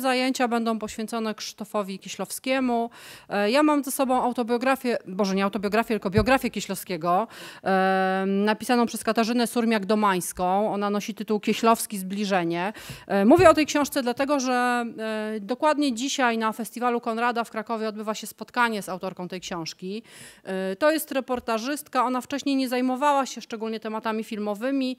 zajęcia będą poświęcone Krzysztofowi Kiślowskiemu. E, ja mam ze sobą autobiografię, boże nie autobiografię, tylko biografię Kiślowskiego, e, napisaną przez Katarzynę Surmiak-Domańską. Ona nosi tytuł Kieślowski Zbliżenie. E, mówię o tej książce dlatego, że dokładnie dzisiaj na Festiwalu Konrada w Krakowie odbywa się spotkanie z autorką tej książki. To jest reportażystka, ona wcześniej nie zajmowała się szczególnie tematami filmowymi,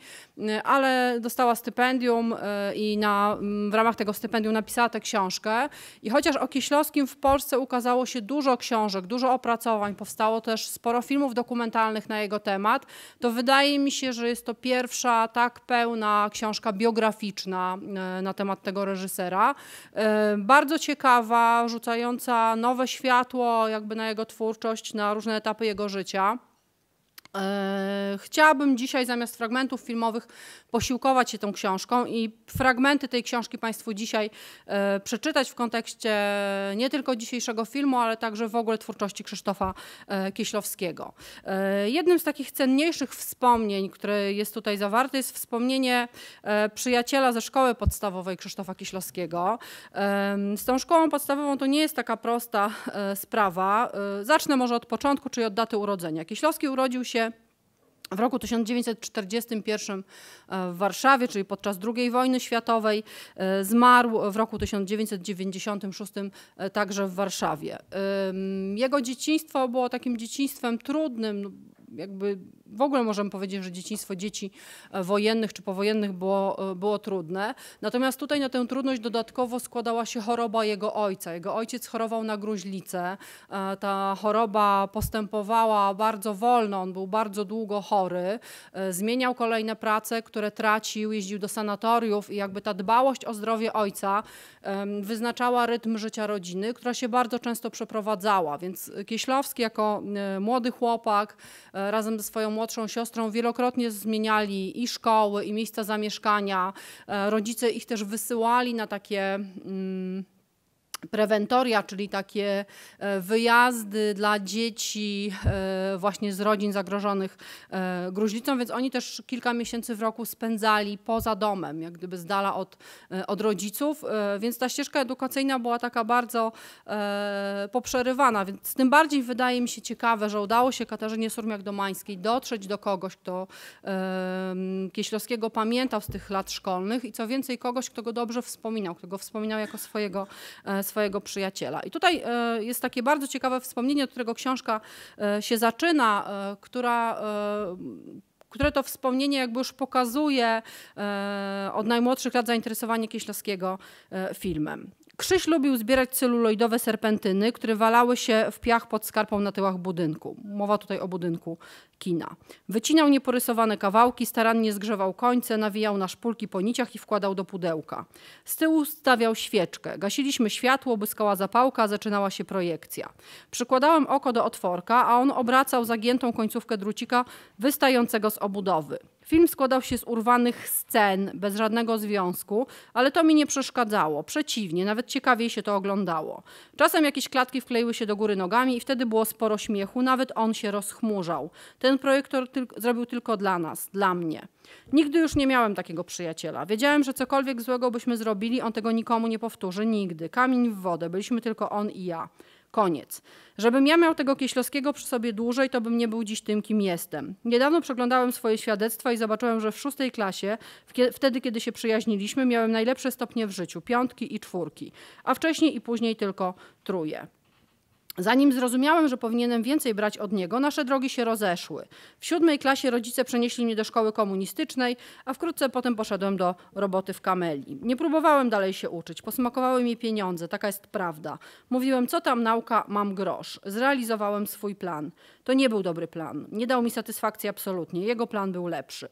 ale dostała stypendium i na, w ramach tego stypendium napisała tę książkę i chociaż o Kieślowskim w Polsce ukazało się dużo książek, dużo opracowań, powstało też sporo filmów dokumentalnych na jego temat, to wydaje mi się, że jest to pierwsza tak pełna książka biograficzna e, na temat tego reżysera. E, bardzo ciekawa, rzucająca nowe światło jakby na jego twórczość, na różne etapy jego życia. E, chciałabym dzisiaj zamiast fragmentów filmowych posiłkować się tą książką i fragmenty tej książki Państwu dzisiaj e, przeczytać w kontekście nie tylko dzisiejszego filmu, ale także w ogóle twórczości Krzysztofa e, Kieślowskiego. Jednym z takich cenniejszych wspomnień, które jest tutaj zawarte, jest wspomnienie przyjaciela ze szkoły podstawowej Krzysztofa Kieślowskiego. Z tą szkołą podstawową to nie jest taka prosta sprawa. Zacznę może od początku, czyli od daty urodzenia. Kieślowski urodził się w roku 1941 e, w Warszawie, czyli podczas II wojny światowej, e, zmarł w roku 1996 e, także w Warszawie. Jego dzieciństwo było takim dzieciństwem trudnym, no, jakby w ogóle możemy powiedzieć, że dzieciństwo dzieci e, wojennych czy powojennych było, e, było trudne. Natomiast tutaj na tę trudność dodatkowo składała się choroba jego ojca. Jego ojciec chorował na gruźlicę. E, ta choroba postępowała bardzo wolno, on był bardzo długo chory. Zmieniał kolejne prace, które tracił, jeździł do sanatoriów i jakby ta dbałość o zdrowie ojca wyznaczała rytm życia rodziny, która się bardzo często przeprowadzała. Więc Kieślowski jako młody chłopak razem ze swoją młodszą siostrą wielokrotnie zmieniali i szkoły, i miejsca zamieszkania. E, rodzice ich też wysyłali na takie. Mm, prewentoria, czyli takie e, wyjazdy dla dzieci e, właśnie z rodzin zagrożonych e, gruźlicą, więc oni też kilka miesięcy w roku spędzali poza domem, jak gdyby z dala od, od rodziców, więc ta ścieżka edukacyjna była taka bardzo poprzerywana, więc tym bardziej wydaje mi się ciekawe, że udało się Katarzynie Surmiak-Domańskiej dotrzeć do kogoś, kto Kieślowskiego pamiętał z tych lat szkolnych i co więcej kogoś, kto go dobrze wspominał, kto go wspominał jako swojego swojego przyjaciela. I tutaj e, jest takie bardzo ciekawe wspomnienie, od którego książka e, się zaczyna, e, która które to wspomnienie jakby już pokazuje e, od najmłodszych lat zainteresowanie Kieślowskiego e, filmem. Krzyś lubił zbierać celuloidowe serpentyny, które walały się w piach pod skarpą na tyłach budynku. Mowa tutaj o budynku kina. Wycinał nieporysowane kawałki, starannie zgrzewał końce, nawijał na szpulki po niciach i wkładał do pudełka. Z tyłu stawiał świeczkę. Gasiliśmy światło, błyskała zapałka, zaczynała się projekcja. Przykładałem oko do otworka, a on obracał zagiętą końcówkę drucika wystającego z obudowy. Film składał się z urwanych scen, bez żadnego związku, ale to mi nie przeszkadzało. Przeciwnie, nawet ciekawiej się to oglądało. Czasem jakieś klatki wkleiły się do góry nogami i wtedy było sporo śmiechu, nawet on się rozchmurzał. Ten projektor tyl zrobił tylko dla nas, dla mnie. Nigdy już nie miałem takiego przyjaciela. Wiedziałem, że cokolwiek złego byśmy zrobili, on tego nikomu nie powtórzy nigdy. Kamień w wodę, byliśmy tylko on i ja. Koniec. Żebym ja miał tego Kieślowskiego przy sobie dłużej, to bym nie był dziś tym, kim jestem. Niedawno przeglądałem swoje świadectwa i zobaczyłem, że w szóstej klasie, wtedy kiedy się przyjaźniliśmy, miałem najlepsze stopnie w życiu, piątki i czwórki, a wcześniej i później tylko truje. Zanim zrozumiałem, że powinienem więcej brać od niego, nasze drogi się rozeszły. W siódmej klasie rodzice przenieśli mnie do szkoły komunistycznej, a wkrótce potem poszedłem do roboty w kameli. Nie próbowałem dalej się uczyć, posmakowały mi pieniądze, taka jest prawda. Mówiłem, co tam nauka, mam grosz. Zrealizowałem swój plan. To nie był dobry plan. Nie dał mi satysfakcji absolutnie. Jego plan był lepszy.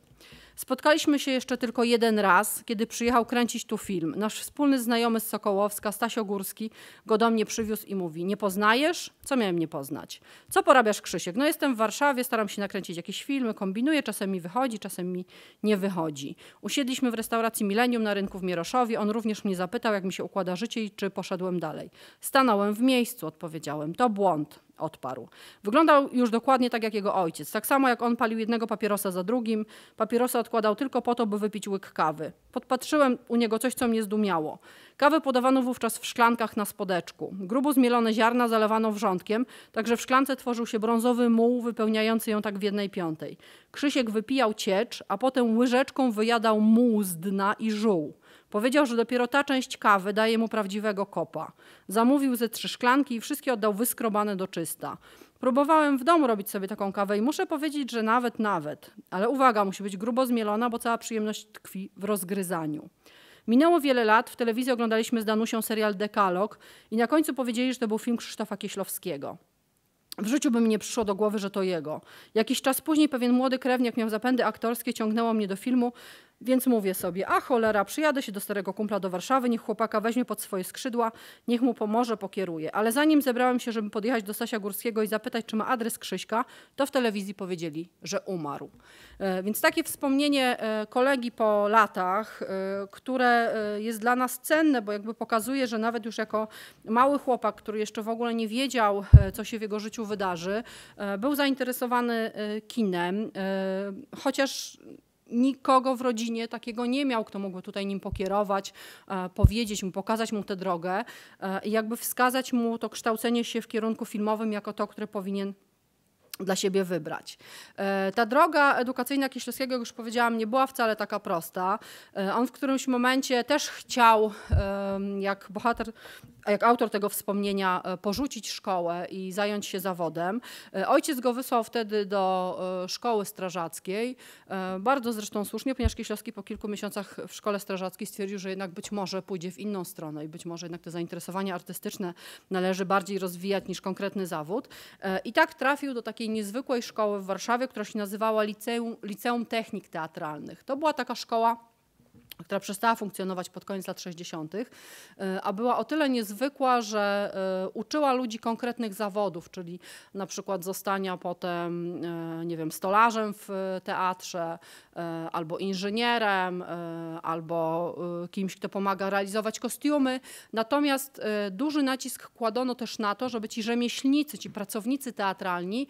Spotkaliśmy się jeszcze tylko jeden raz, kiedy przyjechał kręcić tu film. Nasz wspólny znajomy z Sokołowska, Stasio Górski, go do mnie przywiózł i mówi: Nie poznajesz? Co miałem nie poznać? Co porabiasz, Krzysiek? No, jestem w Warszawie, staram się nakręcić jakieś filmy, kombinuję, czasem mi wychodzi, czasem mi nie wychodzi. Usiedliśmy w restauracji Milenium na rynku w Mieroszowie. On również mnie zapytał, jak mi się układa życie i czy poszedłem dalej. Stanąłem w miejscu, odpowiedziałem. To błąd odparł. Wyglądał już dokładnie tak jak jego ojciec. Tak samo jak on palił jednego papierosa za drugim, papierosa odkładał tylko po to, by wypić łyk kawy. Podpatrzyłem u niego coś, co mnie zdumiało. Kawę podawano wówczas w szklankach na spodeczku. Grubo zmielone ziarna zalewano wrzątkiem, także w szklance tworzył się brązowy muł wypełniający ją tak w jednej piątej. Krzysiek wypijał ciecz, a potem łyżeczką wyjadał muł z dna i żuł. Powiedział, że dopiero ta część kawy daje mu prawdziwego kopa. Zamówił ze trzy szklanki i wszystkie oddał wyskrobane do czysta. Próbowałem w domu robić sobie taką kawę i muszę powiedzieć, że nawet, nawet. Ale uwaga, musi być grubo zmielona, bo cała przyjemność tkwi w rozgryzaniu. Minęło wiele lat, w telewizji oglądaliśmy z Danusią serial Dekalog i na końcu powiedzieli, że to był film Krzysztofa Kieślowskiego. W życiu by mi nie przyszło do głowy, że to jego. Jakiś czas później pewien młody krewniak miał zapędy aktorskie, ciągnęło mnie do filmu więc mówię sobie, a cholera, przyjadę się do starego kumpla do Warszawy, niech chłopaka weźmie pod swoje skrzydła, niech mu pomoże, pokieruje. Ale zanim zebrałem się, żeby podjechać do Stasia Górskiego i zapytać, czy ma adres Krzyśka, to w telewizji powiedzieli, że umarł. E, więc takie wspomnienie e, kolegi po latach, e, które jest dla nas cenne, bo jakby pokazuje, że nawet już jako mały chłopak, który jeszcze w ogóle nie wiedział, co się w jego życiu wydarzy, był zainteresowany kinem, chociaż nikogo w rodzinie takiego nie miał, kto mógłby tutaj nim pokierować, e, powiedzieć mu, pokazać mu tę drogę e, i jakby wskazać mu to kształcenie się w kierunku filmowym jako to, które powinien dla siebie wybrać. E, ta droga edukacyjna Kieślowskiego, jak już powiedziałam, nie była wcale taka prosta. E, on w którymś momencie też chciał, jak bohater, jak autor tego wspomnienia, e, porzucić szkołę i zająć się zawodem. Ojciec go wysłał wtedy do szkoły strażackiej, bardzo zresztą słusznie, ponieważ Kieślowski po kilku miesiącach w szkole strażackiej stwierdził, że jednak być może pójdzie w inną stronę i być może jednak te zainteresowania artystyczne należy bardziej rozwijać niż konkretny zawód. I tak trafił do takiej takiej niezwykłej szkoły w Warszawie, która się nazywała Liceum, Liceum Technik Teatralnych. To była taka szkoła która przestała funkcjonować pod koniec lat 60., e, a była o tyle niezwykła, że e, uczyła ludzi konkretnych zawodów, czyli na przykład zostania potem, e, nie wiem, stolarzem w teatrze, albo inżynierem, albo kimś, kto pomaga realizować kostiumy. Natomiast duży nacisk kładono też na to, żeby ci rzemieślnicy, ci pracownicy teatralni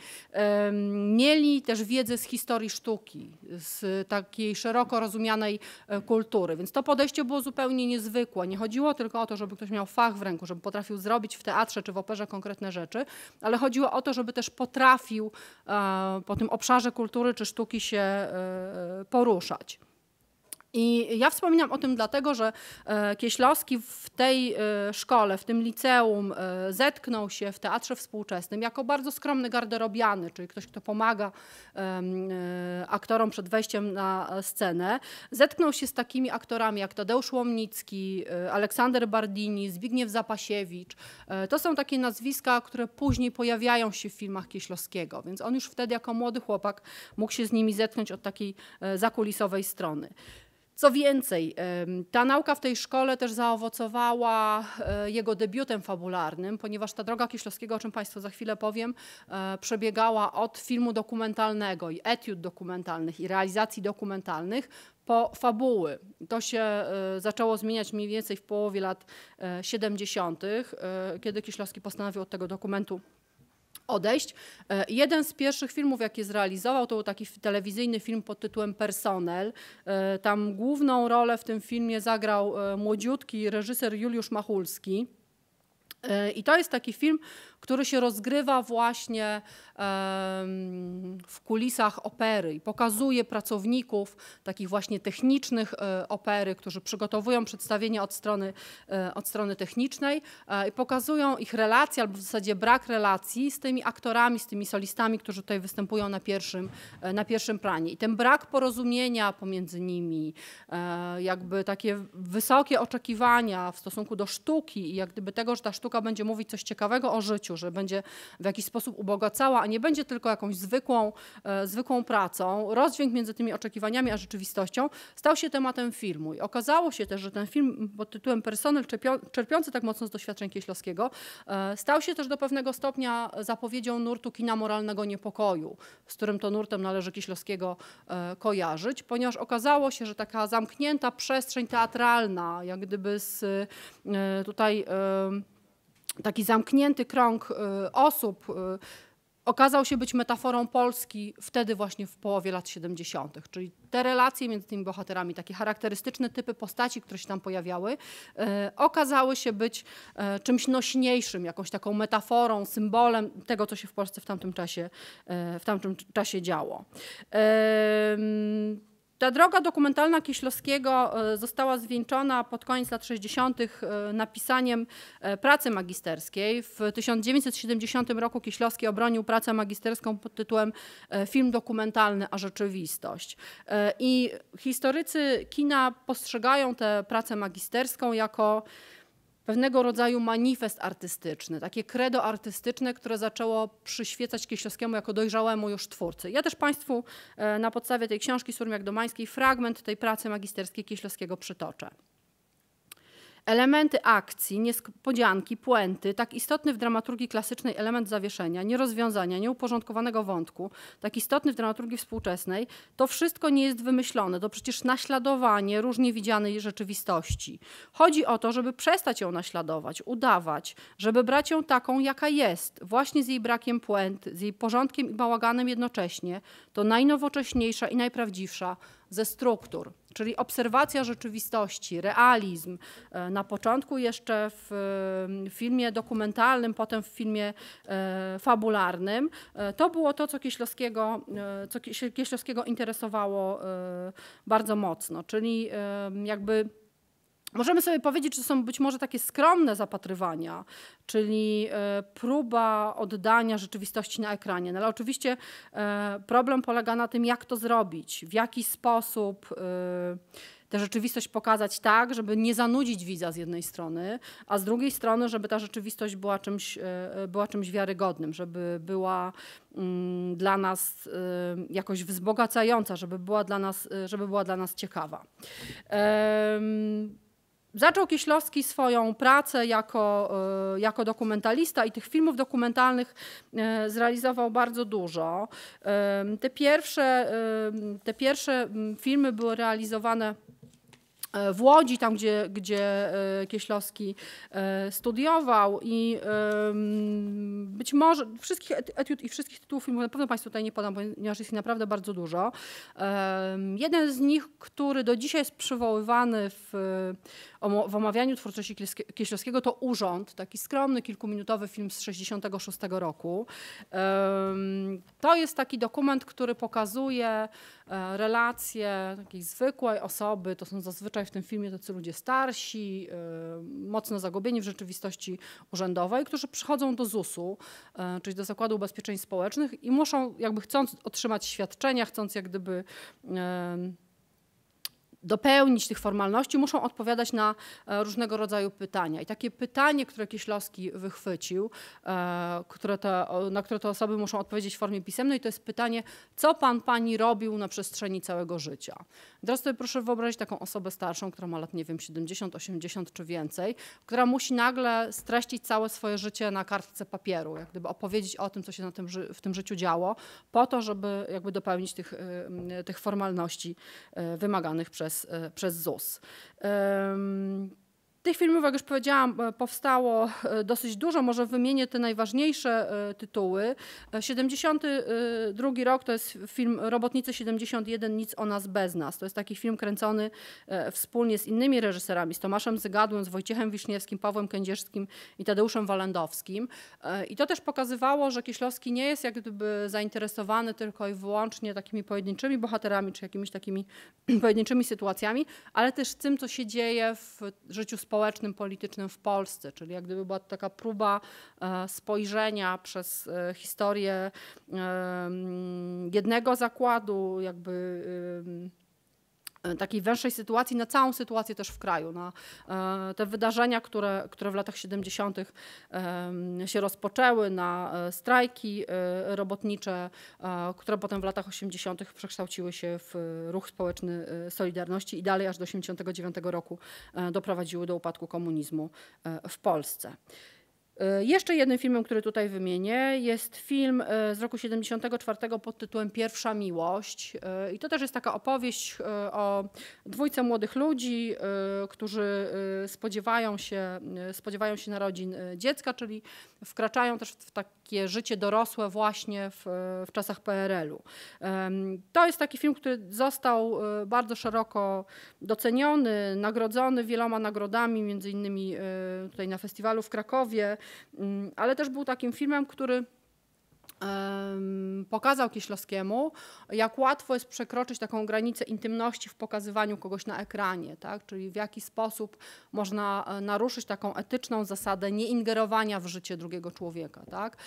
mieli też wiedzę z historii sztuki, z takiej szeroko rozumianej kultury kultury, więc to podejście było zupełnie niezwykłe. Nie chodziło tylko o to, żeby ktoś miał fach w ręku, żeby potrafił zrobić w teatrze czy w operze konkretne rzeczy, ale chodziło o to, żeby też potrafił e, po tym obszarze kultury czy sztuki się e, e, poruszać. I ja wspominam o tym dlatego, że e, Kieślowski w tej e, szkole, w tym liceum e, zetknął się w Teatrze Współczesnym jako bardzo skromny garderobiany, czyli ktoś, kto pomaga aktorom przed wejściem na scenę. Zetknął się z takimi aktorami jak Tadeusz Łomnicki, Aleksander Bardini, Zbigniew Zapasiewicz. To są takie nazwiska, które później pojawiają się w filmach Kieślowskiego, więc on już wtedy jako młody chłopak mógł się z nimi zetknąć od takiej zakulisowej strony. Co więcej, ta nauka w tej szkole też zaowocowała e, jego debiutem fabularnym, ponieważ ta droga Kieślowskiego, o czym Państwu za chwilę powiem, e, przebiegała od filmu dokumentalnego i etiud dokumentalnych i realizacji dokumentalnych po fabuły. To się e, zaczęło zmieniać mniej więcej w połowie lat 70., kiedy Kieślowski postanowił od tego dokumentu odejść. E, jeden z pierwszych filmów, jaki zrealizował, to był taki telewizyjny film pod tytułem Personel. E, tam główną rolę w tym filmie zagrał e, młodziutki reżyser Juliusz Machulski. I to jest taki film, który się rozgrywa właśnie w kulisach opery i pokazuje pracowników takich właśnie technicznych e, opery, którzy przygotowują przedstawienie od strony, e, od strony technicznej e, i pokazują ich relacje albo w zasadzie brak relacji z tymi aktorami, z tymi solistami, którzy tutaj występują na pierwszym, na pierwszym planie. I ten brak porozumienia pomiędzy nimi, jakby takie wysokie oczekiwania w stosunku do sztuki i jak gdyby tego, że ta sztuka będzie mówić coś ciekawego o życiu, że będzie w jakiś sposób ubogacała, a nie będzie tylko jakąś zwykłą, e, zwykłą pracą. Rozdźwięk między tymi oczekiwaniami a rzeczywistością stał się tematem filmu. I okazało się też, że ten film pod tytułem Personel czerpiący tak mocno z doświadczeń Kieślowskiego e, stał się też do pewnego stopnia zapowiedzią nurtu kina moralnego niepokoju, z którym to nurtem należy Kieślowskiego e, kojarzyć, ponieważ okazało się, że taka zamknięta przestrzeń teatralna, jak gdyby z e, tutaj taki zamknięty krąg y, osób y, okazał się być metaforą Polski wtedy właśnie w połowie lat 70. Czyli te relacje między tymi bohaterami, takie charakterystyczne typy postaci, które się tam pojawiały, y, okazały się być czymś nośniejszym, jakąś taką metaforą, symbolem tego, co się w Polsce w tamtym czasie, w tamtym czasie działo. Ta droga dokumentalna Kieślowskiego e, została zwieńczona pod koniec lat 60. E, napisaniem e, pracy magisterskiej. W 1970 roku Kieślowski obronił pracę magisterską pod tytułem Film dokumentalny a rzeczywistość. I historycy kina postrzegają tę pracę magisterską jako pewnego rodzaju manifest artystyczny, takie credo artystyczne, które zaczęło przyświecać Kieślowskiemu jako dojrzałemu już twórcy. Ja też Państwu e, na podstawie tej książki Surmiak Domańskiej fragment tej pracy magisterskiej Kieślowskiego przytoczę. Elementy akcji, niespodzianki, puenty, tak istotny w dramaturgii klasycznej element zawieszenia, nierozwiązania, nieuporządkowanego wątku, tak istotny w dramaturgii współczesnej, to wszystko nie jest wymyślone. To przecież naśladowanie różnie widzianej rzeczywistości. Chodzi o to, żeby przestać ją naśladować, udawać, żeby brać ją taką, jaka jest, właśnie z jej brakiem puent, z jej porządkiem i bałaganem jednocześnie, to najnowocześniejsza i najprawdziwsza ze struktur, czyli obserwacja rzeczywistości, realizm. E, na początku jeszcze w e, filmie dokumentalnym, potem w filmie e, fabularnym. To było to, co Kieślowskiego, co Kieślowskiego interesowało bardzo mocno, czyli jakby Możemy sobie powiedzieć, że są być może takie skromne zapatrywania, czyli e, próba oddania rzeczywistości na ekranie. No ale oczywiście e, problem polega na tym, jak to zrobić, w jaki sposób e, tę rzeczywistość pokazać tak, żeby nie zanudzić widza z jednej strony, a z drugiej strony, żeby ta rzeczywistość była czymś, była czymś wiarygodnym, żeby była mm, dla nas jakoś wzbogacająca, żeby była dla nas, żeby była dla nas ciekawa. Zaczął Kieślowski swoją pracę jako, e, jako dokumentalista i tych filmów dokumentalnych e, zrealizował bardzo dużo. E, te pierwsze, te pierwsze filmy były realizowane E, w Łodzi, tam gdzie, gdzie e, Kieślowski e, studiował i być może wszystkich etiud i wszystkich tytułów filmów na pewno Państwu tutaj nie podam, ponieważ jest ich naprawdę bardzo dużo. Jeden z nich, który do dzisiaj jest przywoływany w, w omawianiu twórczości Kieślowskiego to Urząd, taki skromny, kilkuminutowy film z 66 roku. To jest taki dokument, który pokazuje relacje takiej zwykłej osoby, to są zazwyczaj zazwyczaj w tym filmie tacy ludzie starsi, e, mocno zagubieni w rzeczywistości urzędowej, którzy przychodzą do ZUS-u, e, czyli do Zakładu Ubezpieczeń Społecznych i muszą jakby chcąc otrzymać świadczenia, chcąc jak gdyby e, dopełnić tych formalności, muszą odpowiadać na e, różnego rodzaju pytania. I takie pytanie, które Kieślowski wychwycił, e, które na które te osoby muszą odpowiedzieć w formie pisemnej, to jest pytanie, co pan, pani robił na przestrzeni całego życia. Teraz sobie proszę wyobrazić taką osobę starszą, która ma lat, nie wiem, 70, 80 czy więcej, która musi nagle streścić całe swoje życie na kartce papieru, jak gdyby opowiedzieć o tym, co się na tym, w tym życiu działo, po to, żeby jakby dopełnić tych, y, tych formalności y, wymaganych przez przez, e, przez ZUS. Um, tych filmów, jak już powiedziałam, e, powstało e, dosyć dużo, może wymienię te najważniejsze e, tytuły. 72 rok to jest film Robotnicy 71, Nic o nas bez nas. To jest taki film kręcony wspólnie z innymi reżyserami, z Tomaszem Zygadłem, z Wojciechem Wiszniewskim, Pawłem Kędzierskim i Tadeuszem Walendowskim. I to też pokazywało, że Kieślowski nie jest jak gdyby zainteresowany tylko i wyłącznie takimi pojedynczymi bohaterami, czy jakimiś takimi pojedynczymi sytuacjami, ale też tym, co się dzieje w życiu społecznym społecznym, politycznym w Polsce, czyli jak gdyby była to taka próba e, spojrzenia przez e, historię e, jednego zakładu, jakby E, takiej węższej sytuacji, na całą sytuację też w kraju, na no, e, te wydarzenia, które, które w latach 70. się rozpoczęły, na e, strajki robotnicze, które potem w latach 80. przekształciły się w ruch społeczny Solidarności i dalej aż do 89 roku doprowadziły do upadku komunizmu w Polsce. Y, jeszcze jednym filmem, który tutaj wymienię, jest film y, z roku 74 pod tytułem Pierwsza miłość. Y, I to też jest taka opowieść o dwójce młodych ludzi, którzy spodziewają się, spodziewają się narodzin dziecka, czyli wkraczają też w takie życie dorosłe właśnie w, w czasach PRL-u. To jest taki film, który został bardzo szeroko doceniony, nagrodzony wieloma nagrodami, między innymi tutaj na festiwalu w Krakowie. Mm, ale też był takim filmem, który pokazał Kieślowskiemu, jak łatwo jest przekroczyć taką granicę intymności w pokazywaniu kogoś na ekranie, tak? czyli w jaki sposób można e, naruszyć taką etyczną zasadę nieingerowania w życie drugiego człowieka. Tak?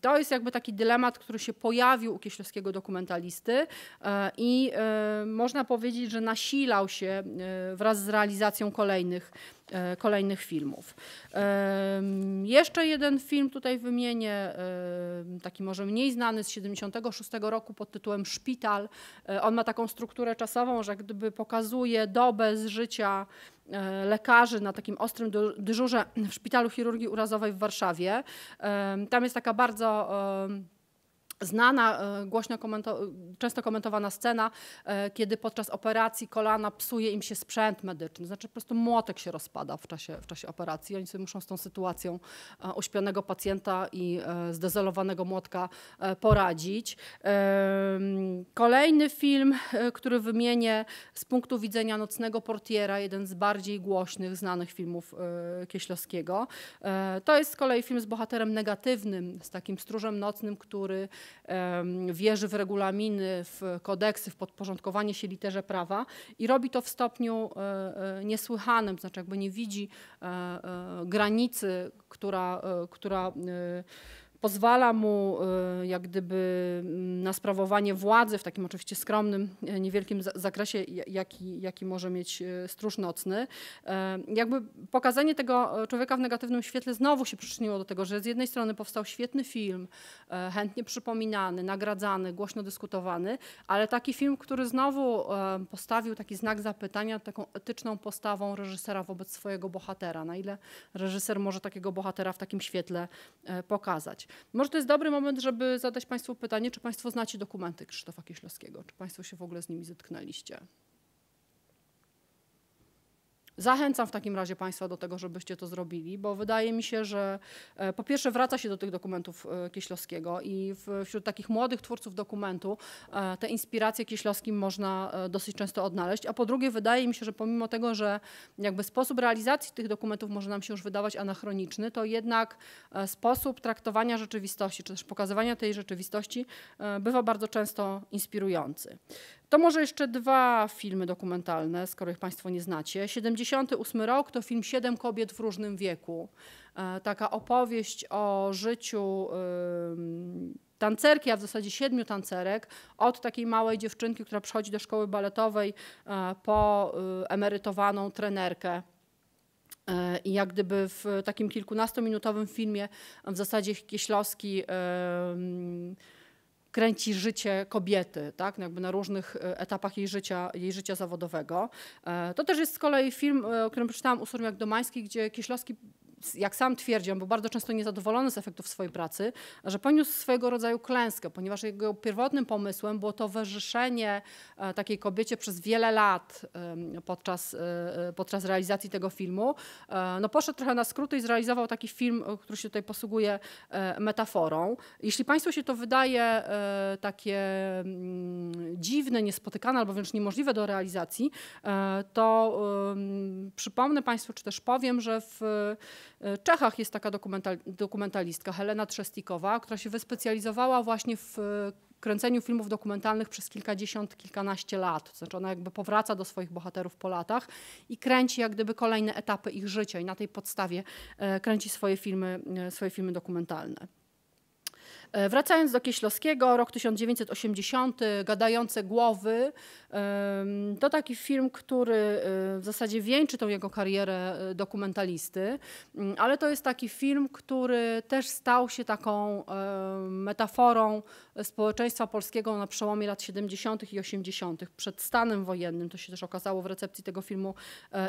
To jest jakby taki dylemat, który się pojawił u Kieślowskiego dokumentalisty e, i e, można powiedzieć, że nasilał się wraz z realizacją kolejnych E, kolejnych filmów. Jeszcze jeden film tutaj wymienię, taki może mniej znany z 76 roku pod tytułem Szpital. E, on ma taką strukturę czasową, że gdyby pokazuje dobę z życia e, lekarzy na takim ostrym dyżurze w Szpitalu Chirurgii Urazowej w Warszawie. Tam jest taka bardzo Znana, e, głośno komento często komentowana scena, e, kiedy podczas operacji kolana psuje im się sprzęt medyczny. Znaczy po prostu młotek się rozpada w czasie, w czasie operacji. Oni sobie muszą z tą sytuacją e, uśpionego pacjenta i zdezolowanego młotka poradzić. Kolejny film, który wymienię z punktu widzenia Nocnego Portiera, jeden z bardziej głośnych, znanych filmów Kieślowskiego. To jest z kolei film z bohaterem negatywnym, z takim stróżem nocnym, który wierzy w regulaminy, w kodeksy, w podporządkowanie się literze prawa i robi to w stopniu e, e, niesłychanym, znaczy jakby nie widzi e, granicy, która, która pozwala mu y, jak gdyby mm, na sprawowanie władzy w takim oczywiście skromnym, e, niewielkim zakresie, jaki, jaki może mieć e, stróż nocny. E, jakby pokazanie tego człowieka w negatywnym świetle znowu się przyczyniło do tego, że z jednej strony powstał świetny film, chętnie przypominany, nagradzany, głośno dyskutowany, ale taki film, który znowu postawił taki znak zapytania taką etyczną postawą reżysera wobec swojego bohatera. Na ile reżyser może takiego bohatera w takim świetle pokazać. Może to jest dobry moment, żeby zadać Państwu pytanie, czy Państwo znacie dokumenty Krzysztofa Kieślowskiego, czy Państwo się w ogóle z nimi zetknęliście. Zachęcam w takim razie Państwa do tego, żebyście to zrobili, bo wydaje mi się, że e, po pierwsze wraca się do tych dokumentów e, Kieślowskiego i wśród takich młodych twórców dokumentu e, te inspiracje Kieślowskim można dosyć często odnaleźć, a po drugie wydaje mi się, że pomimo tego, że jakby sposób realizacji tych dokumentów może nam się już wydawać anachroniczny, to jednak sposób traktowania rzeczywistości, czy też pokazywania tej rzeczywistości bywa bardzo często inspirujący. To może jeszcze dwa filmy dokumentalne, skoro ich Państwo nie znacie. 78 rok to film Siedem kobiet w różnym wieku. E, taka opowieść o życiu tancerki, a w zasadzie siedmiu tancerek, od takiej małej dziewczynki, która przychodzi do szkoły baletowej, e, po y, emerytowaną trenerkę. E, I jak gdyby w takim kilkunastominutowym filmie w zasadzie Kieślowski kręci życie kobiety, tak, no jakby na różnych e, etapach jej życia, jej życia zawodowego. E, to też jest z kolei film, e, o którym przeczytałam u Surmiak Domański, gdzie Kieślowski jak sam twierdzi, on był bardzo często niezadowolony z efektów swojej pracy, że poniósł swojego rodzaju klęskę, ponieważ jego pierwotnym pomysłem było towarzyszenie e, takiej kobiecie przez wiele lat podczas, e, e, podczas realizacji tego filmu. No poszedł trochę na skróty i zrealizował taki film, który się tutaj posługuje metaforą. Jeśli Państwu się to wydaje takie mm, dziwne, niespotykane albo wręcz niemożliwe do realizacji, to przypomnę Państwu, czy też powiem, że w Czechach jest taka dokumental, dokumentalistka Helena Trzestikowa, która się wyspecjalizowała właśnie w e, kręceniu filmów dokumentalnych przez kilkadziesiąt, kilkanaście lat. To znaczy ona jakby powraca do swoich bohaterów po latach i kręci jak gdyby kolejne etapy ich życia i na tej podstawie e, kręci swoje filmy, e, swoje filmy dokumentalne. E, wracając do Kieślowskiego, rok 1980, Gadające Głowy, to taki film, który e, w zasadzie wieńczy tą jego karierę e, dokumentalisty, mm, ale to jest taki film, który też stał się taką metaforą społeczeństwa polskiego na przełomie lat 70. i 80. przed stanem wojennym, to się też okazało w recepcji tego filmu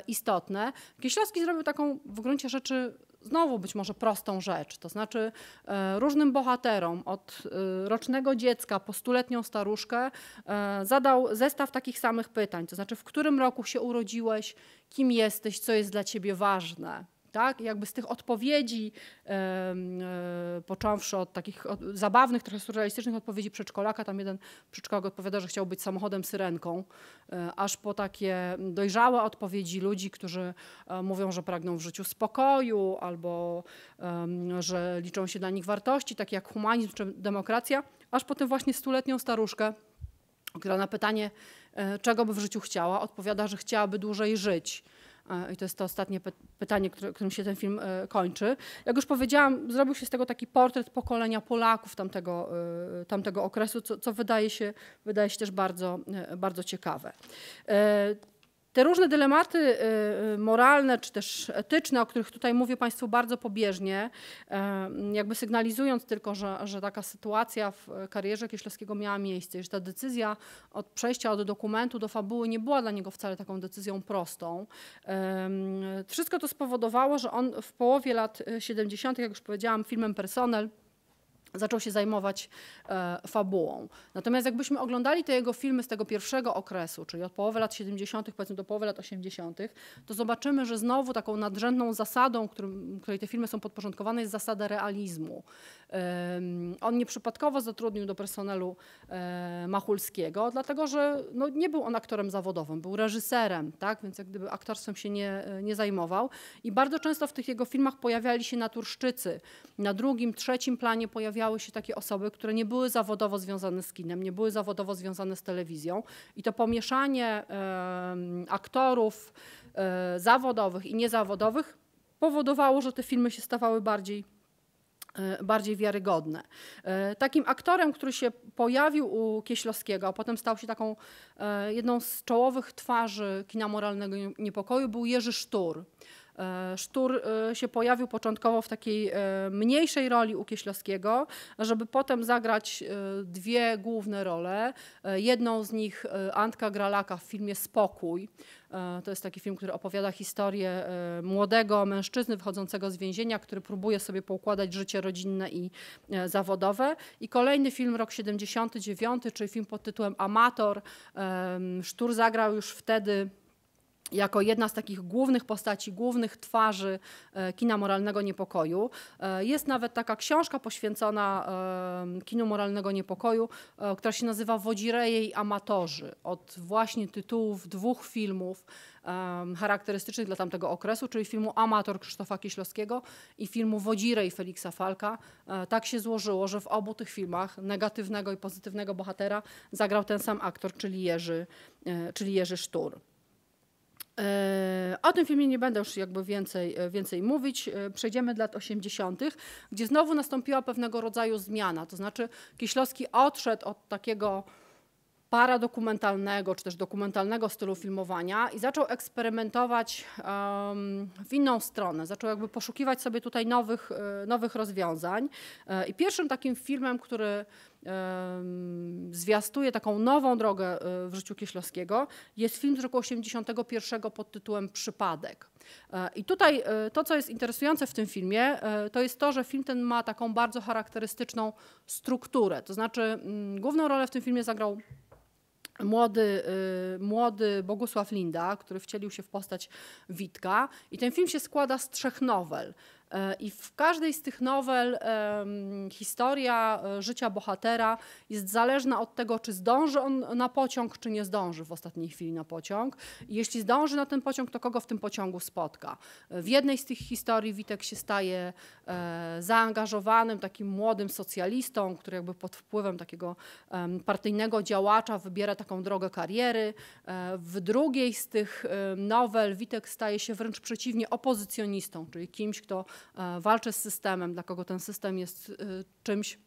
istotne. Kieślowski zrobił taką w gruncie rzeczy znowu być może prostą rzecz, to znaczy różnym bohaterom, od y, rocznego dziecka po stuletnią staruszkę, e, zadał zestaw takich samych pytań, to znaczy w którym roku się urodziłeś, kim jesteś, co jest dla ciebie ważne tak? Jakby z tych odpowiedzi, e, począwszy od takich zabawnych, trochę surrealistycznych odpowiedzi przedszkolaka, tam jeden przedszkolak odpowiada, że chciał być samochodem syrenką, e, aż po takie dojrzałe odpowiedzi ludzi, którzy e, mówią, że pragną w życiu spokoju albo że liczą się dla nich wartości, takie jak humanizm czy demokracja, aż po tę właśnie stuletnią staruszkę, która na pytanie, czego by w życiu chciała, odpowiada, że chciałaby dłużej żyć. I to jest to ostatnie pytanie, którym się ten film e, kończy. Jak już powiedziałam, zrobił się z tego taki portret pokolenia Polaków tamtego, e, tamtego okresu, co, co wydaje, się, wydaje się też bardzo, e, bardzo ciekawe. Te różne dylematy y, y, moralne czy też etyczne, o których tutaj mówię Państwu bardzo pobieżnie, jakby sygnalizując tylko, że, że taka sytuacja w karierze Kieślowskiego miała miejsce, że ta decyzja od przejścia od dokumentu do fabuły nie była dla niego wcale taką decyzją prostą. Wszystko to spowodowało, że on w połowie lat 70., jak już powiedziałam, filmem Personel, zaczął się zajmować e, fabułą. Natomiast jakbyśmy oglądali te jego filmy z tego pierwszego okresu, czyli od połowy lat 70., powiedzmy do połowy lat 80., to zobaczymy, że znowu taką nadrzędną zasadą, którym, której te filmy są podporządkowane, jest zasada realizmu. E, on nieprzypadkowo zatrudnił do personelu e, Machulskiego, dlatego że no, nie był on aktorem zawodowym, był reżyserem, tak? więc jak gdyby aktorstwem się nie, nie zajmował. I bardzo często w tych jego filmach pojawiali się naturszczycy. Na drugim, trzecim planie pojawiali pojawiały się takie osoby, które nie były zawodowo związane z kinem, nie były zawodowo związane z telewizją i to pomieszanie aktorów e, zawodowych i niezawodowych powodowało, że te filmy się stawały bardziej e, bardziej wiarygodne. E, takim aktorem, który się pojawił u Kieślowskiego, a potem stał się taką jedną z czołowych twarzy kina moralnego niepokoju, był Jerzy Sztur. E, sztur e, się pojawił początkowo w takiej e, mniejszej roli u Kieślowskiego, żeby potem zagrać dwie główne role. Jedną z nich Antka Gralaka w filmie Spokój. To jest taki film, który opowiada historię młodego mężczyzny wychodzącego z więzienia, który próbuje sobie poukładać życie rodzinne i zawodowe. I kolejny film, rok 79, czyli film pod tytułem Amator. Sztur zagrał już wtedy jako jedna z takich głównych postaci, głównych twarzy e, kina moralnego niepokoju. E, jest nawet taka książka poświęcona e, kinu moralnego niepokoju, która się nazywa Wodzireje i amatorzy. Od właśnie tytułów dwóch filmów charakterystycznych dla tamtego okresu, czyli filmu Amator Krzysztofa Kieślowskiego i filmu Wodzirej Feliksa Falka. Tak się złożyło, że w obu tych filmach negatywnego i pozytywnego bohatera zagrał ten sam aktor, czyli Jerzy, czyli Jerzy Sztur. E, o tym filmie nie będę już jakby więcej, e, więcej mówić. E, przejdziemy do lat 80., gdzie znowu nastąpiła pewnego rodzaju zmiana. To znaczy Kieślowski odszedł od takiego paradokumentalnego czy też dokumentalnego stylu filmowania i zaczął eksperymentować um, w inną stronę. Zaczął jakby poszukiwać sobie tutaj nowych, e, nowych rozwiązań. E, I pierwszym takim filmem, który um, zwiastuje taką nową drogę e, w życiu Kieślowskiego jest film z roku 1981 pod tytułem Przypadek. I tutaj to, co jest interesujące w tym filmie, to jest to, że film ten ma taką bardzo charakterystyczną strukturę. To znaczy, mm, główną rolę w tym filmie zagrał młody, y, młody Bogusław Linda, który wcielił się w postać Witka. I ten film się składa z trzech nowel. I w każdej z tych nowel historia e, życia bohatera jest zależna od tego, czy zdąży on na pociąg, czy nie zdąży w ostatniej chwili na pociąg. jeśli zdąży na ten pociąg, to kogo w tym pociągu spotka. W jednej z tych historii Witek się staje e, zaangażowanym, takim młodym socjalistą, który jakby pod wpływem takiego partyjnego działacza wybiera taką drogę kariery. E, w drugiej z tych nowel Witek staje się wręcz przeciwnie opozycjonistą, czyli kimś, kto E, walczy z systemem, dla kogo ten system jest e, czymś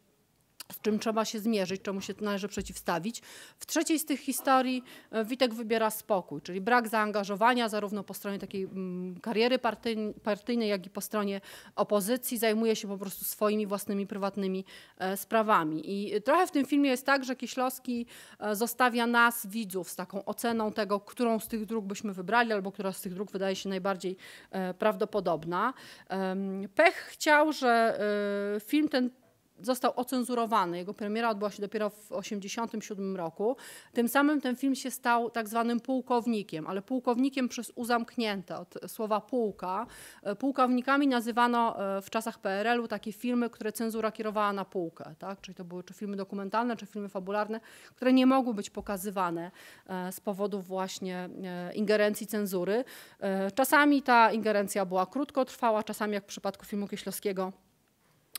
z czym trzeba się zmierzyć, czemu się należy przeciwstawić. W trzeciej z tych historii e, Witek wybiera spokój, czyli brak zaangażowania zarówno po stronie takiej mm, kariery partyjnej, jak i po stronie opozycji. Zajmuje się po prostu swoimi własnymi, prywatnymi e, sprawami. I trochę w tym filmie jest tak, że Kieślowski e, zostawia nas, widzów, z taką oceną tego, którą z tych dróg byśmy wybrali, albo która z tych dróg wydaje się najbardziej prawdopodobna. Pech chciał, że film ten został ocenzurowany. Jego premiera odbyła się dopiero w 1987 roku. Tym samym ten film się stał tak zwanym pułkownikiem, ale pułkownikiem przez uzamknięte, od słowa pułka. E, pułkownikami nazywano e, w czasach PRL-u takie filmy, które cenzura kierowała na półkę. Tak? Czyli to były czy filmy dokumentalne, czy filmy fabularne, które nie mogły być pokazywane e, z powodu właśnie ingerencji cenzury. Czasami ta ingerencja była krótkotrwała, czasami jak w przypadku filmu Kieślowskiego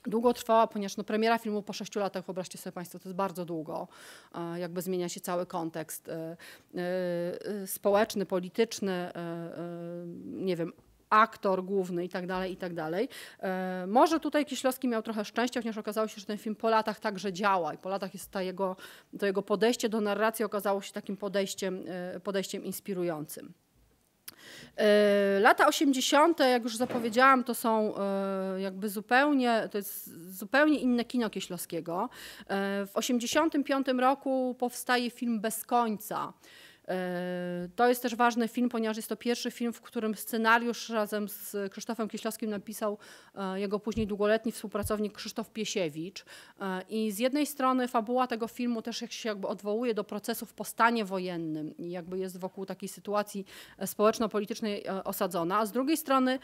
długo trwała, ponieważ no, premiera filmu po 6 latach, wyobraźcie sobie Państwo, to jest bardzo długo. E, jakby zmienia się cały kontekst e, e, społeczny, polityczny, nie wiem, aktor główny i tak dalej, i tak dalej. Może tutaj Kieślowski miał trochę szczęścia, ponieważ okazało się, że ten film po latach także działa i po latach jest ta jego, to jego podejście do narracji okazało się takim podejściem, podejściem inspirującym. E, lata 80., jak już zapowiedziałam, to są e, jakby zupełnie, to jest zupełnie inne kino Kieślowskiego. E, w 85 roku powstaje film Bez końca. E, to jest też ważny film, ponieważ jest to pierwszy film, w którym scenariusz razem z Krzysztofem Kieślowskim napisał e, jego później długoletni współpracownik Krzysztof Piesiewicz. E, I z jednej strony fabuła tego filmu też się jakby odwołuje do procesu w postanie wojennym i jakby jest wokół takiej sytuacji społeczno-politycznej osadzona, a z drugiej strony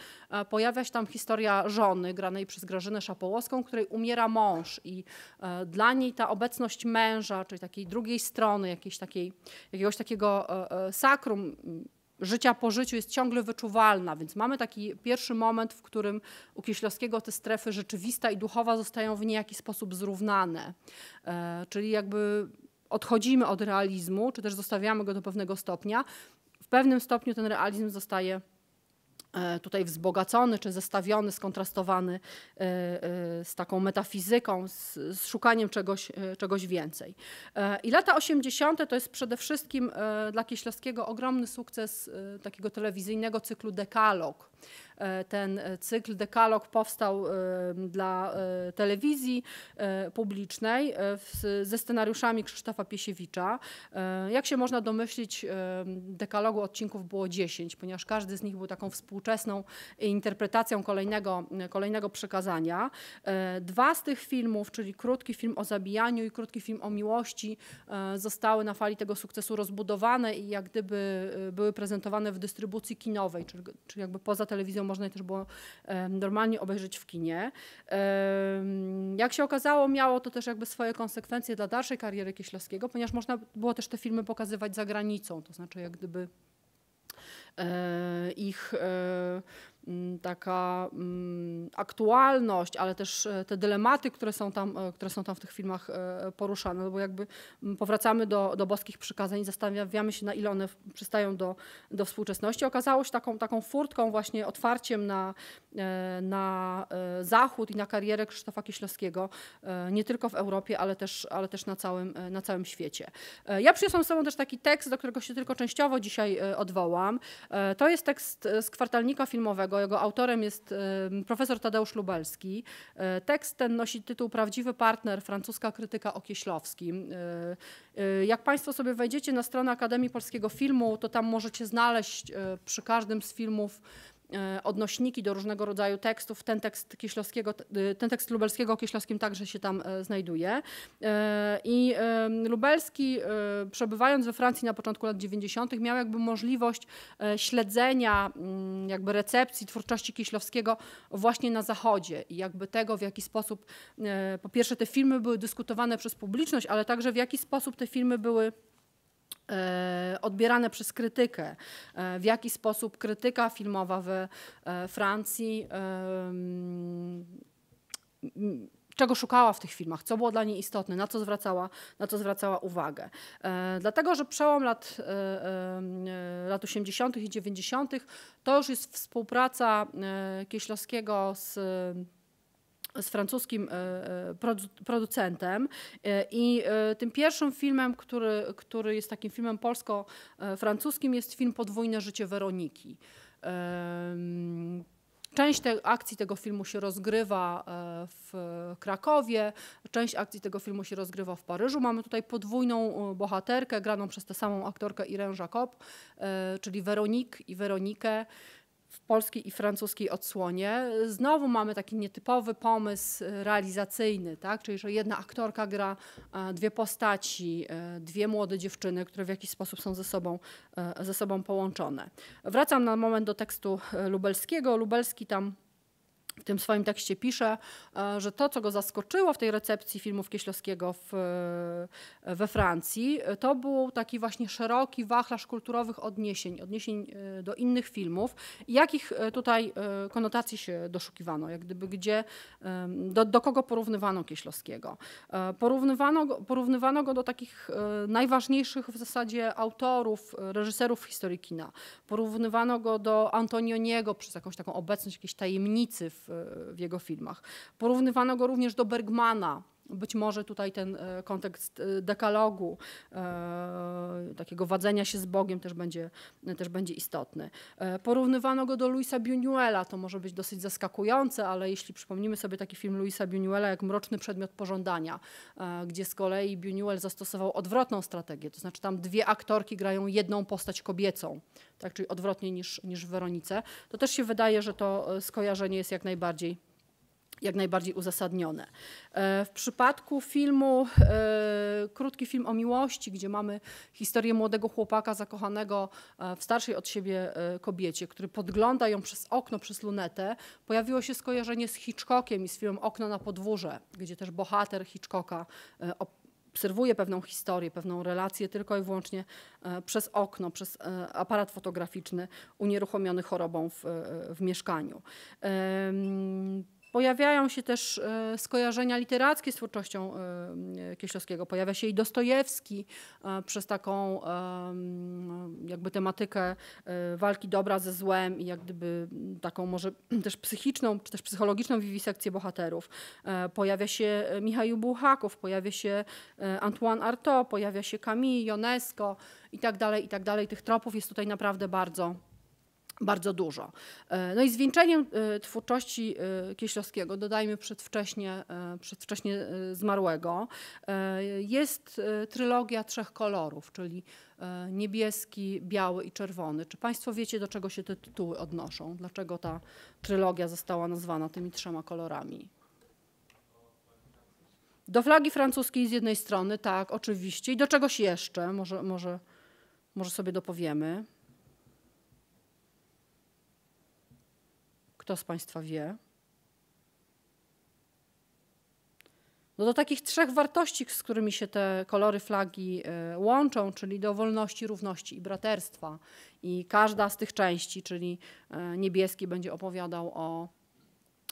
pojawia się tam historia żony granej przez Grażynę Szapołowską, której umiera mąż i dla niej ta obecność męża, czyli takiej drugiej strony, jakiejś takiej, jakiegoś takiego E, e, sakrum mm, życia po życiu jest ciągle wyczuwalna, więc mamy taki pierwszy moment, w którym u Kieślowskiego te strefy rzeczywista i duchowa zostają w niejaki sposób zrównane. E, czyli jakby odchodzimy od realizmu, czy też zostawiamy go do pewnego stopnia. W pewnym stopniu ten realizm zostaje E, tutaj wzbogacony czy zestawiony, skontrastowany e, e, z taką metafizyką, z, z szukaniem czegoś, czegoś więcej. I lata 80. to jest przede wszystkim dla Kieślowskiego ogromny sukces takiego telewizyjnego cyklu Dekalog E, ten e, cykl Dekalog powstał e, dla telewizji publicznej ze scenariuszami Krzysztofa Piesiewicza. Jak się można domyślić, dekalogu odcinków było 10, ponieważ każdy z nich był taką współczesną interpretacją kolejnego, kolejnego przekazania. Dwa z tych filmów, czyli krótki film o zabijaniu i krótki film o miłości, zostały na fali tego sukcesu rozbudowane i jak gdyby były prezentowane w dystrybucji kinowej, czyli jakby poza telewizją telewizją, można je też było normalnie obejrzeć w kinie. Jak się okazało, miało to też jakby swoje konsekwencje dla dalszej kariery Kieślowskiego, ponieważ można było też te filmy pokazywać za granicą, to znaczy jak gdyby e, ich e, Mm, taka mm, aktualność, ale też e, te dylematy, które są tam, e, które są tam w tych filmach e, poruszane, no bo jakby powracamy do, do boskich przykazań i zastanawiamy się, na ile one przystają do, do współczesności. Okazało się taką, taką furtką, właśnie otwarciem na, na zachód i na karierę Krzysztofa Kieślowskiego, nie tylko w Europie, ale też, ale też na, całym, na całym świecie. Ja przyniosłam z sobą też taki tekst, do którego się tylko częściowo dzisiaj odwołam. To jest tekst z kwartalnika filmowego, którego jego autorem jest profesor Tadeusz Lubelski. E, tekst ten nosi tytuł Prawdziwy partner francuska krytyka o Kieślowskim. E, e, jak Państwo sobie wejdziecie na stronę Akademii Polskiego Filmu, to tam możecie znaleźć przy każdym z filmów E, odnośniki do różnego rodzaju tekstów. Ten tekst, Kieślowskiego, ten tekst lubelskiego o Kieślowskim także się tam e, znajduje. E, I Lubelski, przebywając we Francji na początku lat 90., miał jakby możliwość śledzenia mm, jakby recepcji twórczości Kieślowskiego właśnie na Zachodzie i jakby tego, w jaki sposób po pierwsze te filmy były dyskutowane przez publiczność, ale także w jaki sposób te filmy były E, odbierane przez krytykę, e, w jaki sposób krytyka filmowa we Francji e, czego szukała w tych filmach, co było dla niej istotne, na co zwracała, na co zwracała uwagę. dlatego, że przełom lat, lat 80. i 90. to już jest współpraca Kieślowskiego z z francuskim e, e, producentem e, i tym pierwszym filmem, który, który jest takim filmem polsko-francuskim jest film Podwójne życie Weroniki. Część te, akcji tego filmu się rozgrywa w Krakowie, część akcji tego filmu się rozgrywa w Paryżu. Mamy tutaj podwójną bohaterkę graną przez tę samą aktorkę Irene Jacob, czyli Weronik i Weronikę w polskiej i francuskiej odsłonie. Znowu mamy taki nietypowy pomysł realizacyjny, tak? czyli że jedna aktorka gra e, dwie postaci, e, dwie młode dziewczyny, które w jakiś sposób są ze sobą, e, ze sobą połączone. Wracam na moment do tekstu lubelskiego. Lubelski tam w tym swoim tekście pisze, e, że to, co go zaskoczyło w tej recepcji filmów Kieślowskiego w, e, we Francji, e, to był taki właśnie szeroki wachlarz kulturowych odniesień, odniesień do innych filmów. Jakich tutaj konotacji się doszukiwano, jak gdyby gdzie, do, do kogo porównywano Kieślowskiego? Porównywano, porównywano go do takich najważniejszych w zasadzie autorów, reżyserów historii kina. Porównywano go do Antonioniego przez jakąś taką obecność jakiejś tajemnicy w w, jego filmach. Porównywano go również do Bergmana, być może tutaj ten e, kontekst e, dekalogu, e, takiego wadzenia się z Bogiem też będzie, też będzie istotny. Porównywano go do Luisa Buñuela, to może być dosyć zaskakujące, ale jeśli przypomnimy sobie taki film Luisa Buñuela jak Mroczny Przedmiot Pożądania, gdzie z kolei Buñuel zastosował odwrotną strategię, to znaczy tam dwie aktorki grają jedną postać kobiecą, tak, czyli odwrotnie niż, niż w Weronice, to też się wydaje, że to skojarzenie jest jak najbardziej jak najbardziej uzasadnione. E, w przypadku filmu, e, krótki film o miłości, gdzie mamy historię młodego chłopaka zakochanego e, w starszej od siebie kobiecie, który podgląda ją przez okno, przez lunetę, pojawiło się skojarzenie z Hitchcockiem i z filmem Okno na podwórze, gdzie też bohater Hitchcocka obserwuje pewną historię, pewną relację tylko i wyłącznie przez okno, przez aparat fotograficzny unieruchomiony chorobą w, w mieszkaniu. Pojawiają się też e, skojarzenia literackie z twórczością e, Kieślowskiego. Pojawia się i Dostojewski e, przez taką jakby tematykę walki dobra ze złem i jak gdyby taką może też psychiczną, czy też psychologiczną wiwisekcję bohaterów. Pojawia się Michał Bułhakow, pojawia się Antoine Artaud, pojawia się Camille, Ionesco i tak dalej, i tak dalej. Tych tropów jest tutaj naprawdę bardzo bardzo dużo. E, no i zwieńczeniem e, twórczości e, Kieślowskiego, dodajmy przedwcześnie, przedwcześnie zmarłego, jest trylogia trzech kolorów, czyli niebieski, biały i czerwony. Czy Państwo wiecie, do czego się te tytuły odnoszą? Dlaczego ta trylogia została nazwana tymi trzema kolorami? Do flagi francuskiej z jednej strony, tak, oczywiście. I do czegoś jeszcze, może, może, może sobie dopowiemy. Kto z Państwa wie? No do takich trzech wartości, z którymi się te kolory flagi e, łączą, czyli do wolności, równości i braterstwa. I każda z tych części, czyli e, niebieski będzie opowiadał o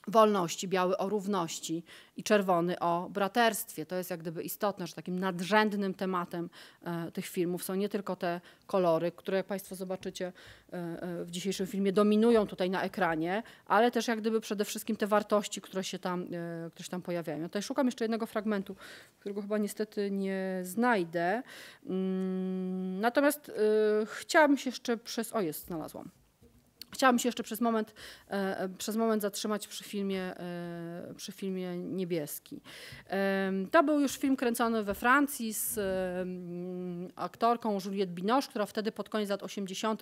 wolności, biały o równości i czerwony o braterstwie. To jest jak gdyby istotne, że takim nadrzędnym tematem e, tych filmów są nie tylko te kolory, które jak Państwo zobaczycie e, e w dzisiejszym filmie dominują tutaj na ekranie, ale też jak gdyby przede wszystkim te wartości, które się tam, e, które się tam pojawiają. tutaj szukam jeszcze jednego fragmentu, którego chyba niestety nie znajdę. Mm, natomiast e, chciałabym się jeszcze przez... O jest, znalazłam chciałabym się jeszcze przez moment, e, e, przez moment zatrzymać przy filmie, e, przy filmie Niebieski. To był już film kręcony we Francji z aktorką Juliette Binoche, która wtedy pod koniec lat 80.,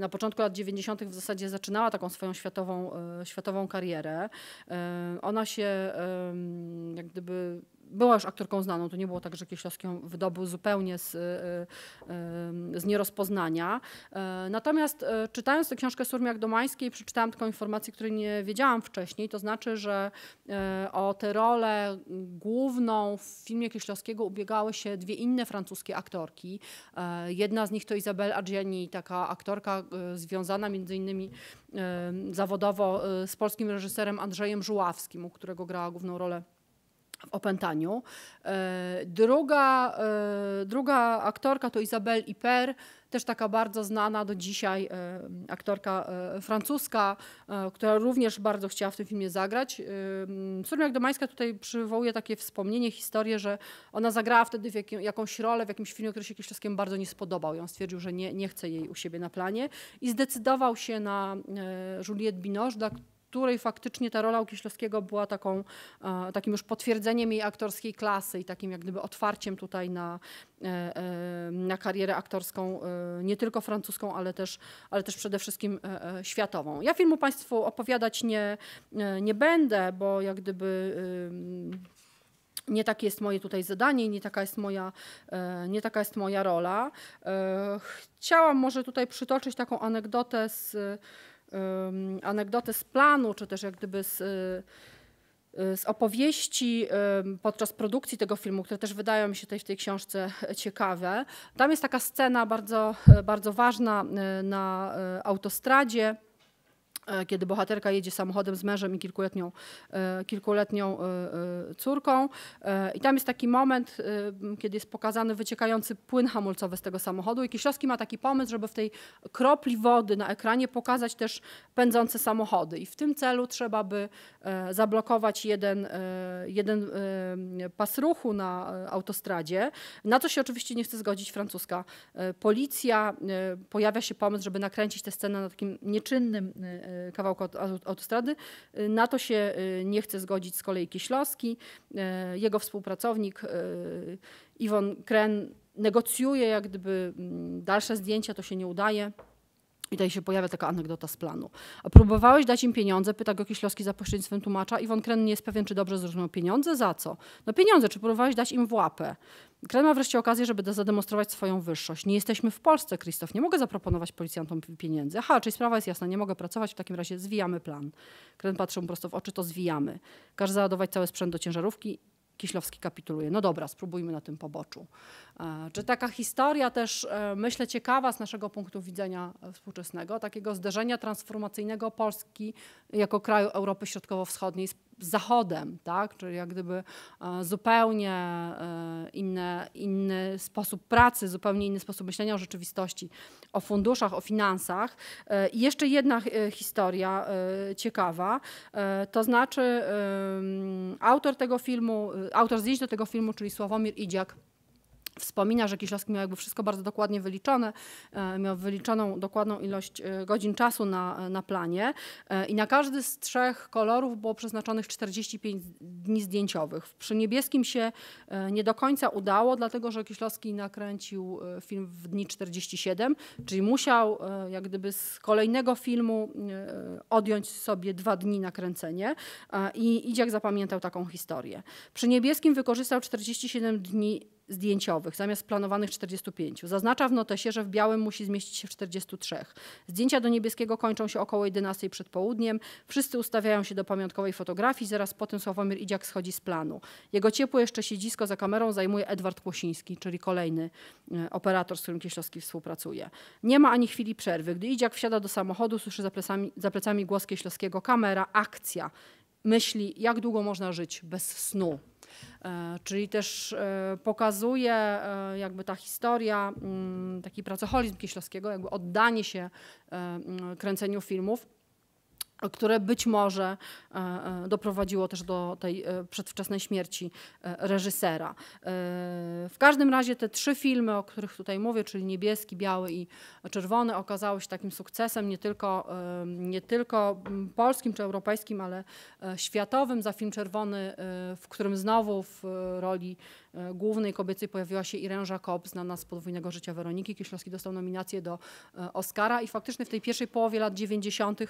na początku lat 90. w zasadzie zaczynała taką swoją światową, światową karierę. Ona się jak gdyby była już aktorką znaną, to nie było tak, że Kieślowski ją wydobył zupełnie z, y, y, y, z nierozpoznania. E, natomiast e, czytając tę książkę Surmiak Domańskiej przeczytałam taką informację, której nie wiedziałam wcześniej, to znaczy, że e, o tę rolę główną w filmie Kieślowskiego ubiegały się dwie inne francuskie aktorki. Jedna z nich to Isabelle Adjani, taka aktorka związana między innymi zawodowo z polskim reżyserem Andrzejem Żuławskim, u którego grała główną rolę w opętaniu. E, druga, e, druga aktorka to Isabelle Iper, też taka bardzo znana do dzisiaj e, aktorka francuska, która również bardzo chciała w tym filmie zagrać. Mm, Surmiak Domańska tutaj przywołuje takie wspomnienie, historię, że ona zagrała wtedy jakąś rolę w jakimś filmie, który się jakimś czasem bardzo nie spodobał i on stwierdził, że nie, nie chce jej u siebie na planie i zdecydował się na Juliette Binoche, której faktycznie ta rola Okieślowskiego była taką, e, takim już potwierdzeniem jej aktorskiej klasy i takim jak gdyby otwarciem tutaj na, e, e, na karierę aktorską, nie tylko francuską, ale też, ale też przede wszystkim światową. Ja filmu Państwu opowiadać nie, nie będę, bo jak gdyby nie takie jest moje tutaj zadanie i nie taka jest moja, nie taka jest moja rola. Chciałam może tutaj przytoczyć taką anegdotę z anegdotę z planu, czy też jak gdyby z, y, y, z opowieści podczas produkcji tego filmu, które też wydają mi się tutaj w tej książce ciekawe. Tam jest taka scena bardzo, bardzo ważna y, na autostradzie E, kiedy bohaterka jedzie samochodem z mężem i kilkuletnią, e, kilkuletnią e, córką. I tam jest taki moment, kiedy jest pokazany wyciekający płyn hamulcowy z tego samochodu i Kieślowski ma taki pomysł, żeby w tej kropli wody na ekranie pokazać też pędzące samochody. I w tym celu trzeba by zablokować jeden, jeden pas ruchu na autostradzie, na co się oczywiście nie chce zgodzić francuska policja. Pojawia się pomysł, żeby nakręcić tę scenę na takim nieczynnym Y, kawałka autostrady. Y, na to się y, nie chce zgodzić z kolei Kieślowski. Jego współpracownik Iwon Kren negocjuje jak gdyby mm, dalsze zdjęcia, to się nie udaje. I tutaj się pojawia taka anegdota z planu. A próbowałeś dać im pieniądze, pyta go Kieślowski za pośrednictwem tłumacza. Iwon Kren nie jest pewien, czy dobrze zrozumiał pieniądze. Za co? No pieniądze, czy próbowałeś dać im w łapę? Kren ma wreszcie okazję, żeby zademonstrować swoją wyższość. Nie jesteśmy w Polsce, Krzysztof. Nie mogę zaproponować policjantom pieniędzy. Aha, czyli sprawa jest jasna, nie mogę pracować, w takim razie zwijamy plan. Kren patrzy mu prosto w oczy, to zwijamy. Każe załadować cały sprzęt do ciężarówki Kiślowski kapituluje. No dobra, spróbujmy na tym poboczu. E, czy taka historia też, e, myślę, ciekawa z naszego punktu widzenia e, współczesnego, takiego zderzenia transformacyjnego Polski jako kraju Europy Środkowo-Wschodniej Zachodem, tak? czyli jak gdyby e, zupełnie e, inne, inny sposób pracy, zupełnie inny sposób myślenia o rzeczywistości, o funduszach, o finansach. E, I jeszcze jedna historia ciekawa, to znaczy autor tego filmu, autor zdjęć do tego filmu, czyli Sławomir Idziak, wspomina, że Kiślowski miał jakby wszystko bardzo dokładnie wyliczone, e, miał wyliczoną dokładną ilość e, godzin czasu na, na planie e, i na każdy z trzech kolorów było przeznaczonych 45 dni zdjęciowych. Przy niebieskim się nie do końca udało, dlatego że Kiślowski nakręcił film w dni 47, czyli musiał jak gdyby z kolejnego filmu odjąć sobie dwa dni na kręcenie i Idziak zapamiętał taką historię. Przy niebieskim wykorzystał 47 dni zdjęciowych zamiast planowanych 45. Zaznacza w notesie, że w białym musi zmieścić się 43. Zdjęcia do niebieskiego kończą się około 11 przed południem. Wszyscy ustawiają się do pamiątkowej fotografii, zaraz potem Sławomir Idziak schodzi z planu. Jego ciepłe jeszcze siedzisko za kamerą zajmuje Edward Kłosiński, czyli kolejny e, operator, z którym Kieślowski współpracuje. Nie ma ani chwili przerwy. Gdy Idziak wsiada do samochodu, słyszy za plecami, za plecami głos Kieślowskiego. Kamera, akcja. Myśli, jak długo można żyć bez snu. E, czyli też e, pokazuje e, jakby ta historia, mm, taki pracoholizm Kieślowskiego, jakby oddanie się kręceniu filmów które być może e, e, doprowadziło też do tej e, przedwczesnej śmierci reżysera. W każdym razie te trzy filmy, o których tutaj mówię, czyli niebieski, biały i czerwony, okazały się takim sukcesem nie tylko, nie tylko polskim czy europejskim, ale światowym. Za film czerwony, w którym znowu w roli głównej kobiecej pojawiła się Irena Jakob, znana z podwójnego życia Weroniki. Kieślowskiej, dostał nominację do Oscara i faktycznie w tej pierwszej połowie lat 90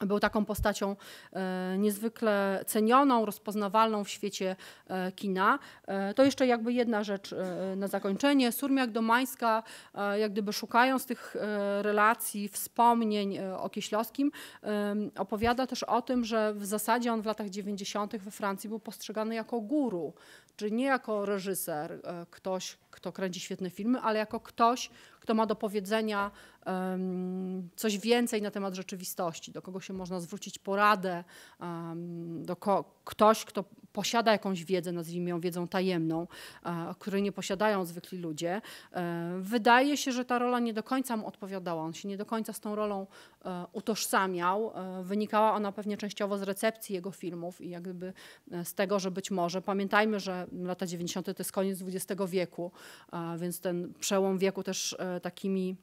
był taką postacią e, niezwykle cenioną, rozpoznawalną w świecie e, kina. E, to jeszcze jakby jedna rzecz na zakończenie. Surmiak Domańska, jak gdyby szukając tych relacji, wspomnień o Kieślowskim, opowiada też o tym, że w zasadzie on w latach 90. we Francji był postrzegany jako guru, czyli nie jako reżyser, ktoś, kto kręci świetne filmy, ale jako ktoś, kto ma do powiedzenia coś więcej na temat rzeczywistości, do kogo się można zwrócić poradę, do kogo? ktoś, kto posiada jakąś wiedzę, nazwijmy ją wiedzą tajemną, e, której nie posiadają zwykli ludzie. E, wydaje się, że ta rola nie do końca mu odpowiadała. On się nie do końca z tą rolą e, utożsamiał. Wynikała ona pewnie częściowo z recepcji jego filmów i jakby z tego, że być może, pamiętajmy, że lata 90. to jest koniec XX wieku, więc ten przełom wieku też takimi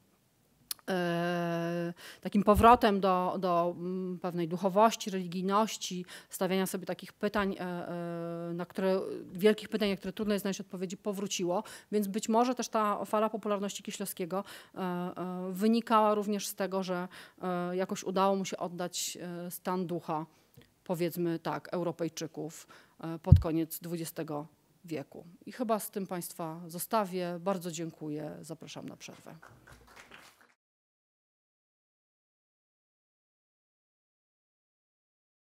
E, takim powrotem do, do mm, pewnej duchowości, religijności, stawiania sobie takich pytań, e, e, na które, wielkich pytań, na które trudno jest znaleźć odpowiedzi, powróciło. Więc być może też ta fala popularności Kieślowskiego wynikała również z tego, że jakoś udało mu się oddać stan ducha, powiedzmy tak, Europejczyków pod koniec XX wieku. I chyba z tym Państwa zostawię. Bardzo dziękuję. Zapraszam na przerwę.